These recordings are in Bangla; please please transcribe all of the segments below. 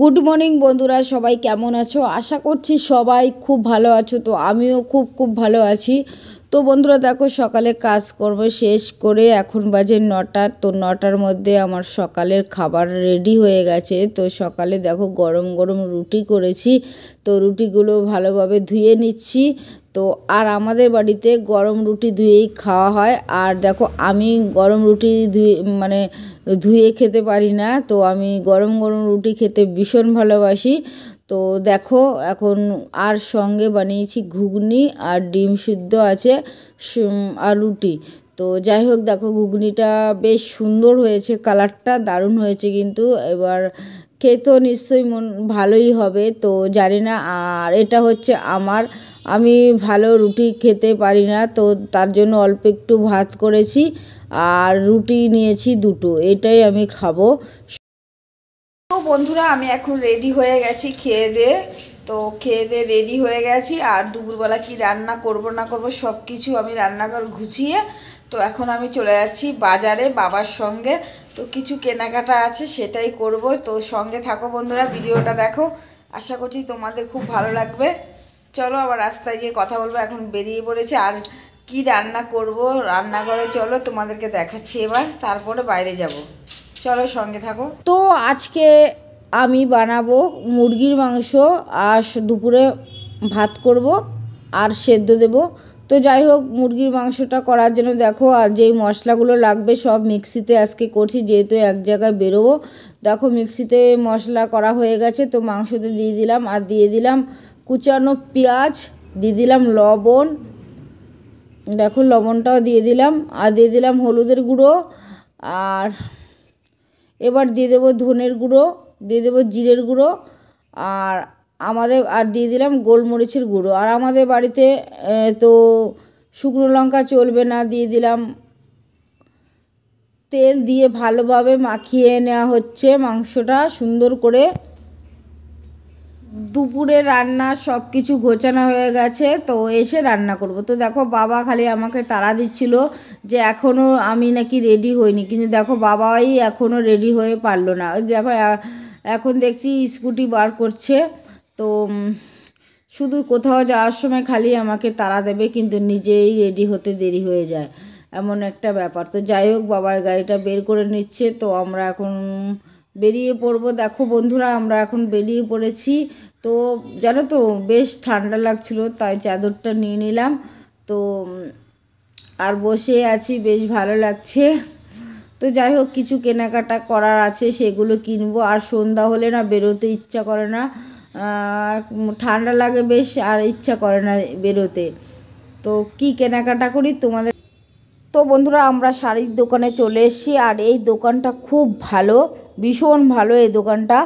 গুড মর্নিং বন্ধুরা সবাই কেমন আছো আশা করছি সবাই খুব ভালো আছো তো আমিও খুব খুব ভালো আছি তো বন্ধুরা দেখো সকালে কাজকর্ম শেষ করে এখন বাজে নটা তো নটার মধ্যে আমার সকালের খাবার রেডি হয়ে গেছে তো সকালে দেখো গরম গরম রুটি করেছি তো রুটিগুলো ভালোভাবে ধুয়ে নিচ্ছি তো আর আমাদের বাড়িতে গরম রুটি ধুয়েই খাওয়া হয় আর দেখো আমি গরম রুটি ধুয়ে মানে ধুয়ে খেতে পারি না তো আমি গরম গরম রুটি খেতে ভীষণ ভালোবাসি তো দেখো এখন আর সঙ্গে বানিয়েছি ঘুগনি আর ডিম সিদ্ধ আছে আর রুটি তো যাই হোক দেখো ঘুগনিটা বেশ সুন্দর হয়েছে কালারটা দারুণ হয়েছে কিন্তু এবার খেতেও নিশ্চয়ই মন ভালোই হবে তো জানি না আর এটা হচ্ছে আমার আমি ভালো রুটি খেতে পারি না তো তার জন্য অল্প একটু ভাত করেছি আর রুটি নিয়েছি দুটো এটাই আমি খাবো তো বন্ধুরা আমি এখন রেডি হয়ে গেছি খেয়ে দিয়ে তো খেয়ে দিয়ে রেডি হয়ে গেছি আর দুপুরবেলা কি রান্না করব না করব সব কিছু আমি রান্নাঘর ঘুচিয়ে তো এখন আমি চলে যাচ্ছি বাজারে বাবার সঙ্গে তো কিছু কেনাকাটা আছে সেটাই করব তো সঙ্গে থাকো বন্ধুরা ভিডিওটা দেখো আশা করছি তোমাদের খুব ভালো লাগবে চলো আবার রাস্তায় গিয়ে কথা বলবো এখন বেরিয়ে পড়েছে আর কি রান্না করব রান্নাঘরে চলো তোমাদেরকে দেখাচ্ছি এবার তারপরে বাইরে যাবো চলো সঙ্গে থাকো তো আজকে আমি বানাবো মুরগির মাংস আর দুপুরে ভাত করব আর সেদ্ধ দেব তো যাই হোক মুরগির মাংসটা করার জন্য দেখো আর যেই মশলাগুলো লাগবে সব মিক্সিতে আজকে করছি যেহেতু এক জায়গায় বেরোবো দেখো মিক্সিতে মশলা করা হয়ে গেছে তো মাংসতে দিয়ে দিলাম আর দিয়ে দিলাম কুচানো পেঁয়াজ দিয়ে দিলাম লবণ দেখো লবণটাও দিয়ে দিলাম আর দিয়ে দিলাম হলুদের গুঁড়ো আর এবার দিয়ে দেবো ধনের গুঁড়ো দিয়ে দেবো জিরের গুঁড়ো আর আমাদের আর দিয়ে দিলাম গোলমরিচের গুঁড়ো আর আমাদের বাড়িতে তো শুকনো লঙ্কা চলবে না দিয়ে দিলাম তেল দিয়ে ভালোভাবে মাখিয়ে নেওয়া হচ্ছে মাংসটা সুন্দর করে দুপুরে রান্না সব কিছু গোছানো হয়ে গেছে তো এসে রান্না করব তো দেখো বাবা খালি আমাকে তাড়া দিচ্ছিল যে এখনও আমি নাকি রেডি হইনি কিন্তু দেখো বাবাই এখনও রেডি হয়ে পারলো না দেখো এখন দেখছি স্কুটি বার করছে তো শুধু কোথাও যাওয়ার সময় খালি আমাকে তাড়া দেবে কিন্তু নিজেই রেডি হতে দেরি হয়ে যায় এমন একটা ব্যাপার তো যাই হোক বাবার গাড়িটা বের করে নিচ্ছে তো আমরা এখন বেরিয়ে পড়বো দেখো বন্ধুরা আমরা এখন বেরিয়ে পড়েছি তো জানো তো বেশ ঠান্ডা লাগছিলো তাই চাদরটা নিয়ে নিলাম তো আর বসে আছি বেশ ভালো লাগছে তো যাই হোক কিছু কেনাকাটা করার আছে সেগুলো কিনবো আর সন্ধ্যা হলে না বেরোতে ইচ্ছা করে না ঠান্ডা লাগে বেশ আর ইচ্ছা করে না বেরোতে তো কি কেনাকাটা করি তোমাদের তো বন্ধুরা আমরা শাড়ির দোকানে চলে এসেছি আর এই দোকানটা খুব ভালো ভীষণ ভালো এই দোকানটা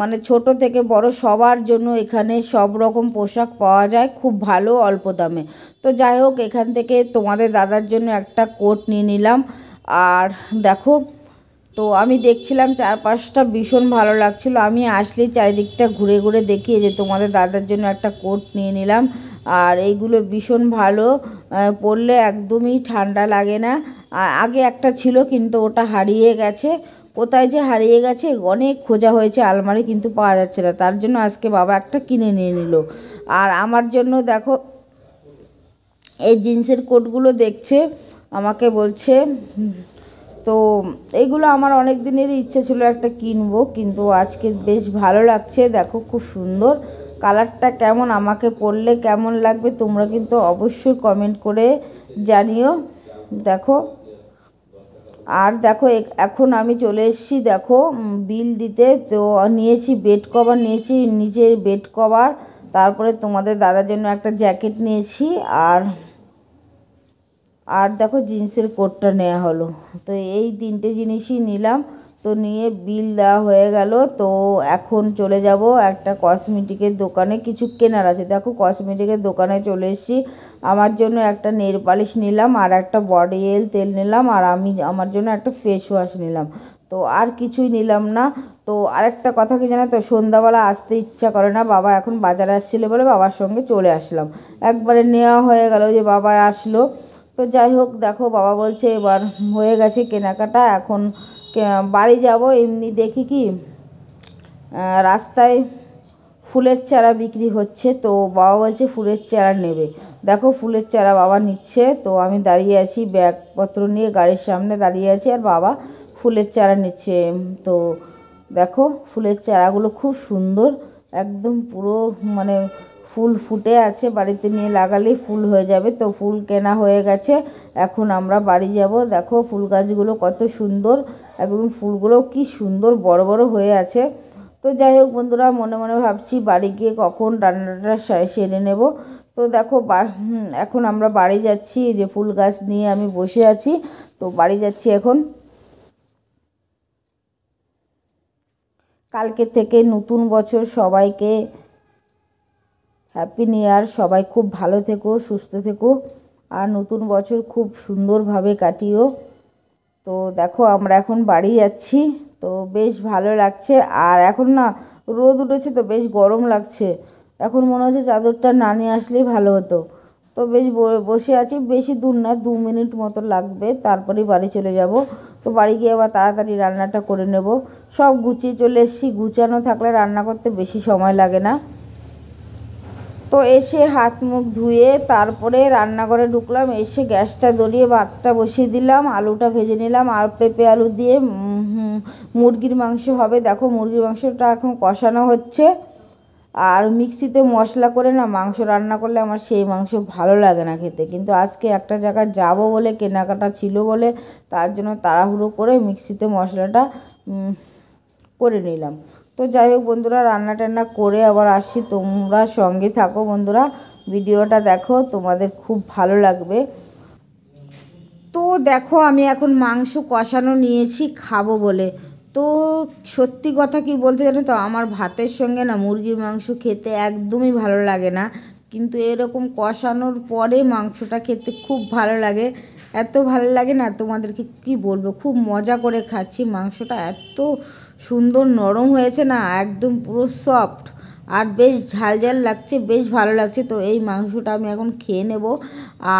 মানে ছোট থেকে বড় সবার জন্য এখানে সব রকম পোশাক পাওয়া যায় খুব ভালো অল্প দামে তো যাই হোক এখান থেকে তোমাদের দাদার জন্য একটা কোট নিয়ে নিলাম আর দেখো তো আমি দেখছিলাম চারপাশটা ভীষণ ভালো লাগছিল আমি আসলেই চারিদিকটা ঘুরে ঘুরে দেখি যে তোমাদের দাদার জন্য একটা কোট নিয়ে নিলাম আর এইগুলো ভীষণ ভালো পরলে একদমই ঠান্ডা লাগে না আগে একটা ছিল কিন্তু ওটা হারিয়ে গেছে কোথায় যে হারিয়ে গেছে অনেক খোঁজা হয়েছে আলমারি কিন্তু পাওয়া যাচ্ছে না তার জন্য আজকে বাবা একটা কিনে নিয়ে নিল আর আমার জন্য দেখো এই জিন্সের কোটগুলো দেখছে আমাকে বলছে তো এইগুলো আমার অনেক দিনেরই ইচ্ছে ছিল একটা কিনবো কিন্তু আজকে বেশ ভালো লাগছে দেখো খুব সুন্দর কালারটা কেমন আমাকে পরলে কেমন লাগবে তোমরা কিন্তু অবশ্যই কমেন্ট করে জানিও দেখো আর দেখো এখন আমি চলে এসেছি দেখো বিল দিতে তো নিয়েছি বেড কভার নিয়েছি নিজের বেড কভার তারপরে তোমাদের দাদার জন্য একটা জ্যাকেট নিয়েছি আর আর দেখো জিন্সের কোটটা নেওয়া হলো তো এই তিনটে জিনিসই নিলাম তো নিয়ে বিল দেওয়া হয়ে গেল তো এখন চলে যাব একটা কসমেটিকের দোকানে কিছু কেনার আছে দেখো কসমেটিকের দোকানে চলে এসেছি আমার জন্য একটা নেল পালিশ নিলাম আর একটা বডি এল তেল নিলাম আর আমি আমার জন্য একটা ফেস ওয়াশ নিলাম তো আর কিছুই নিলাম না তো আরেকটা কথা কি জানো তো সন্ধ্যাবেলা আসতে ইচ্ছা করে না বাবা এখন বাজারে আসছিলো বলে বাবার সঙ্গে চলে আসলাম একবারে নেওয়া হয়ে গেল যে বাবা আসলো তো যাই হোক দেখো বাবা বলছে এবার হয়ে গেছে কেনাকাটা এখন বাড়ি যাব এমনি দেখি কি রাস্তায় ফুলের চারা বিক্রি হচ্ছে তো বাবা বলছে ফুলের চারা নেবে দেখো ফুলের চারা বাবা নিচ্ছে তো আমি দাঁড়িয়ে আছি ব্যাগপত্র নিয়ে গাড়ির সামনে দাঁড়িয়ে আছি আর বাবা ফুলের চারা নিচ্ছে তো দেখো ফুলের চারাগুলো খুব সুন্দর একদম পুরো মানে ফুল ফুটে আছে বাড়িতে নিয়ে লাগালেই ফুল হয়ে যাবে তো ফুল কেনা হয়ে গেছে এখন আমরা বাড়ি যাব দেখো ফুল গাছগুলো কত সুন্দর একদম ফুলগুলো কি সুন্দর বড় বড় হয়ে আছে তো যাই হোক বন্ধুরা মনে মনে ভাবছি বাড়ি গিয়ে কখন রান্নাটা সেরে নেব তো দেখো এখন আমরা বাড়ি যাচ্ছি যে ফুল গাছ নিয়ে আমি বসে আছি তো বাড়ি যাচ্ছি এখন কালকে থেকে নতুন বছর সবাইকে হ্যাপি নিউ ইয়ার সবাই খুব ভালো থেকো সুস্থ থেকো আর নতুন বছর খুব সুন্দরভাবে কাটিও তো দেখো আমরা এখন বাড়ি যাচ্ছি তো বেশ ভালো লাগছে আর এখন না রোদ উঠেছে তো বেশ গরম লাগছে এখন মনে হচ্ছে চাদরটা না নিয়ে আসলেই ভালো হতো তো বেশ বসে আছি বেশি দূর না দু মিনিট মতো লাগবে তারপরেই বাড়ি চলে যাব তো বাড়ি গিয়ে আবার তাড়াতাড়ি রান্নাটা করে নেব সব গুছিয়ে চলে এসেছি গুছানো থাকলে রান্না করতে বেশি সময় লাগে না তো এসে হাত মুখ ধুয়ে তারপরে রান্নাঘরে ঢুকলাম এসে গ্যাসটা দরিয়ে ভাতটা বসিয়ে দিলাম আলুটা ভেজে নিলাম আর পেঁপে আলু দিয়ে মুরগির মাংস হবে দেখো মুরগির মাংসটা এখন কষানো হচ্ছে আর মিক্সিতে মশলা করে না মাংস রান্না করলে আমার সেই মাংস ভালো লাগে না খেতে কিন্তু আজকে একটা জায়গায় যাব বলে কেনাকাটা ছিল বলে তার জন্য তাড়াহুড়ো করে মিক্সিতে মশলাটা করে নিলাম তো যাই হোক বন্ধুরা রান্না টান্না করে আবার আসি তোমরা সঙ্গে থাকো বন্ধুরা ভিডিওটা দেখো তোমাদের খুব ভালো লাগবে তো দেখো আমি এখন মাংস কষানো নিয়েছি খাবো বলে তো সত্যি কথা কি বলতে জানো তো আমার ভাতের সঙ্গে না মুরগির মাংস খেতে একদমই ভালো লাগে না কিন্তু এরকম কষানোর পরে মাংসটা খেতে খুব ভালো লাগে এত ভালো লাগে না তোমাদেরকে কি বলবো খুব মজা করে খাচ্ছি মাংসটা এত সুন্দর নরম হয়েছে না একদম পুরো সফট আর বেশ ঝাল ঝাল লাগছে বেশ ভালো লাগছে তো এই মাংসটা আমি এখন খেয়ে নেব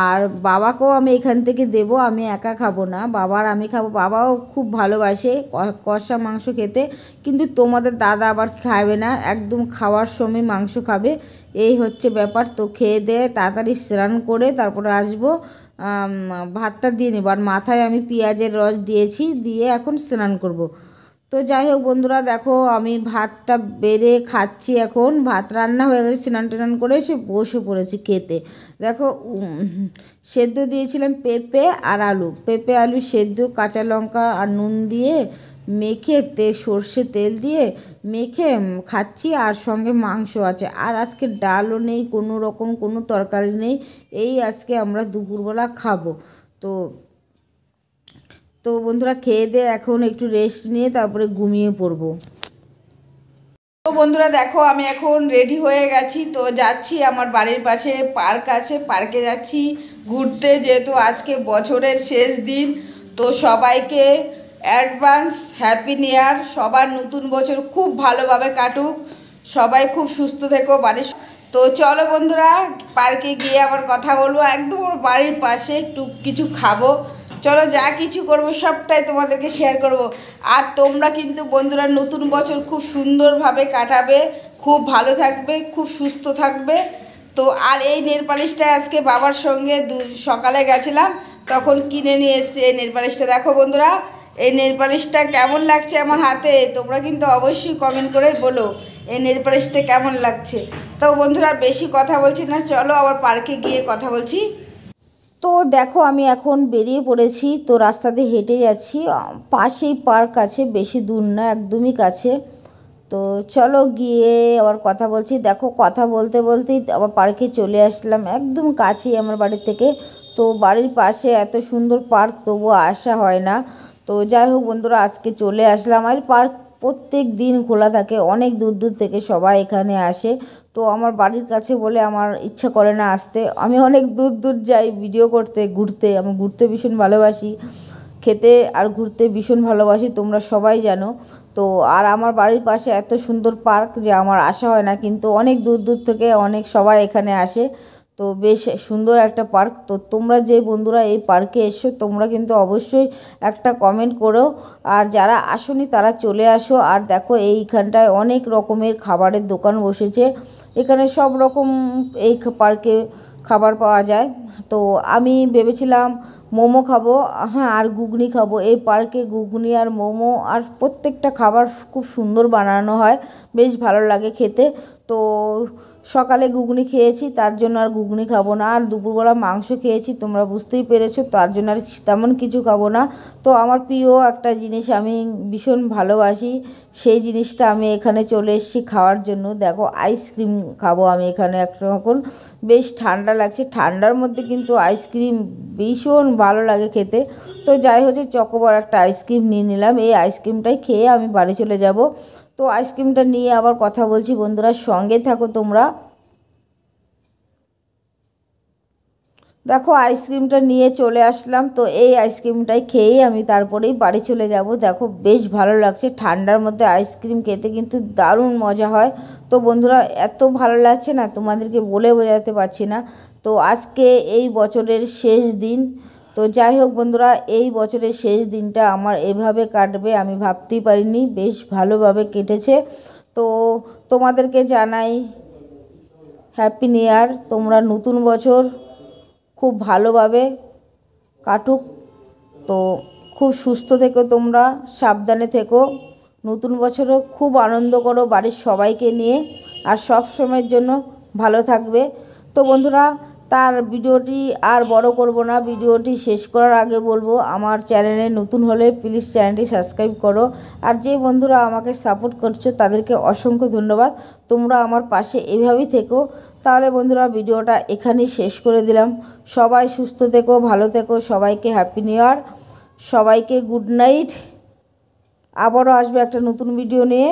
আর বাবাকেও আমি এখান থেকে দেব আমি একা খাবো না বাবার আমি খাবো বাবাও খুব ভালোবাসে কষা মাংস খেতে কিন্তু তোমাদের দাদা আবার খাবে না একদম খাওয়ার সময় মাংস খাবে এই হচ্ছে ব্যাপার তো খেয়ে দে তাড়াতাড়ি স্নান করে তারপরে আসবো ভাতটা দিয়ে নেব আর মাথায় আমি পেঁয়াজের রস দিয়েছি দিয়ে এখন স্নান করব। তো যাই হোক বন্ধুরা দেখো আমি ভাতটা বেড়ে খাচ্ছি এখন ভাত রান্না হয়ে গেছে স্নান টান করে সে বসে পড়েছি খেতে দেখো সেদ্ধ দিয়েছিলাম পেঁপে আর আলু পেঁপে আলু সেদ্ধ কাঁচা লঙ্কা আর নুন দিয়ে মেখে তে সর্ষে তেল দিয়ে মেখে খাচ্ছি আর সঙ্গে মাংস আছে আর আজকে ডালও নেই কোনো রকম কোনো তরকারি নেই এই আজকে আমরা দুপুরবেলা খাবো তো তো বন্ধুরা খেয়ে দিয়ে এখন একটু রেস্ট নিয়ে তারপরে ঘুমিয়ে পড়বো তো বন্ধুরা দেখো আমি এখন রেডি হয়ে গেছি তো যাচ্ছি আমার বাড়ির পাশে পার্ক আছে পার্কে যাচ্ছি ঘুরতে যেহেতু আজকে বছরের শেষ দিন তো সবাইকে অ্যাডভান্স হ্যাপি নিয়ার সবার নতুন বছর খুব ভালোভাবে কাটুক সবাই খুব সুস্থ থেকো বাড়ির তো চলো বন্ধুরা পার্কে গিয়ে আবার কথা বলবো একদম ওর বাড়ির পাশে একটু কিছু খাবো চলো যা কিছু করবো সবটাই তোমাদেরকে শেয়ার করব। আর তোমরা কিন্তু বন্ধুরা নতুন বছর খুব সুন্দরভাবে কাটাবে খুব ভালো থাকবে খুব সুস্থ থাকবে তো আর এই নেরপালিশটা আজকে বাবার সঙ্গে দু সকালে গেছিলাম তখন কিনে নিয়ে এসছে এই নেরপালিশটা দেখো বন্ধুরা এই নেল পালিশটা কেমন লাগছে আমার হাতে তোমরা কিন্তু অবশ্যই কমেন্ট করে বলো এই নেল পালিশটা কেমন লাগছে তো বন্ধুরা বেশি কথা বলছি না চলো আবার পার্কে গিয়ে কথা বলছি তো দেখো আমি এখন বেরিয়ে পড়েছি তো রাস্তাতে হেঁটে যাচ্ছি পাশেই পার্ক আছে বেশি দূর না একদমই কাছে তো চলো গিয়ে আবার কথা বলছি দেখো কথা বলতে বলতেই আবার পার্কে চলে আসলাম একদম কাছেই আমার বাড়ি থেকে তো বাড়ির পাশে এত সুন্দর পার্ক তবুও আসা হয় না তো যাই হোক বন্ধুরা আজকে চলে আসলাম আইল পার্ক প্রত্যেক দিন খোলা থাকে অনেক দূর দূর থেকে সবাই এখানে আসে তো আমার বাড়ির কাছে বলে আমার ইচ্ছা করে না আসতে আমি অনেক দূর দূর যাই ভিডিও করতে ঘুরতে আমি ঘুরতে ভীষণ ভালোবাসি খেতে আর ঘুরতে ভীষণ ভালোবাসি তোমরা সবাই জানো তো আর আমার বাড়ির পাশে এত সুন্দর পার্ক যে আমার আসা হয় না কিন্তু অনেক দূর দূর থেকে অনেক সবাই এখানে আসে তো বেশ সুন্দর একটা পার্ক তো তোমরা যে বন্ধুরা এই পার্কে এসো তোমরা কিন্তু অবশ্যই একটা কমেন্ট করো আর যারা আসনি তারা চলে আসো আর দেখো এইখানটায় অনেক রকমের খাবারের দোকান বসেছে এখানে সব রকম এই পার্কে খাবার পাওয়া যায় তো আমি ভেবেছিলাম মোমো খাবো হ্যাঁ আর ঘুগনি খাবো এই পার্কে ঘুগনি আর মোমো আর প্রত্যেকটা খাবার খুব সুন্দর বানানো হয় বেশ ভালো লাগে খেতে তো সকালে ঘুগনি খেয়েছি তার জন্য আর ঘুগনি খাবো না আর দুপুরবেলা মাংস খেয়েছি তোমরা বুঝতেই পেরেছো তার জন্য আর তেমন কিছু খাবো না তো আমার প্রিয় একটা জিনিস আমি ভীষণ ভালোবাসি সেই জিনিসটা আমি এখানে চলে এসেছি খাওয়ার জন্য দেখো আইসক্রিম খাবো আমি এখানে একরকম বেশ ঠান্ডা লাগছে ঠান্ডার মধ্যে কিন্তু আইসক্রিম ভীষণ ভালো লাগে খেতে তো যাই হচ্ছে চকোবার একটা আইসক্রিম নিয়ে নিলাম এই আইসক্রিমটাই খেয়ে আমি বাড়ি চলে যাব তো আইসক্রিমটা নিয়ে আবার কথা বলছি বন্ধুরা সঙ্গে থাকো তোমরা দেখো আইসক্রিমটা নিয়ে চলে আসলাম তো এই আইসক্রিমটাই খেয়েই আমি তারপরেই বাড়ি চলে যাব দেখো বেশ ভালো লাগছে ঠান্ডার মধ্যে আইসক্রিম খেতে কিন্তু দারুণ মজা হয় তো বন্ধুরা এত ভালো লাগছে না তোমাদেরকে বলে বোঝাতে পারছি না তো আজকে এই বছরের শেষ দিন তো যাই হোক বন্ধুরা এই বছরের শেষ দিনটা আমার এভাবে কাটবে আমি ভাবতেই পারিনি বেশ ভালোভাবে কেটেছে তো তোমাদেরকে জানাই হ্যাপি নিউ ইয়ার তোমরা নতুন বছর খুব ভালোভাবে কাটুক তো খুব সুস্থ থেকো তোমরা সাবধানে থেকো নতুন বছরও খুব আনন্দ করো বাড়ির সবাইকে নিয়ে আর সব সময়ের জন্য ভালো থাকবে তো বন্ধুরা তার ভিডিওটি আর বড় করব না ভিডিওটি শেষ করার আগে বলবো আমার চ্যানেলে নতুন হলে প্লিজ চ্যানেলটি সাবস্ক্রাইব করো আর যে বন্ধুরা আমাকে সাপোর্ট করছো তাদেরকে অসংখ্য ধন্যবাদ তোমরা আমার পাশে এভাবেই থেকো তাহলে বন্ধুরা ভিডিওটা এখানেই শেষ করে দিলাম সবাই সুস্থ থেকো ভালো থেকো সবাইকে হ্যাপি নিউ ইয়ার সবাইকে গুড নাইট আবারও আসবে একটা নতুন ভিডিও নিয়ে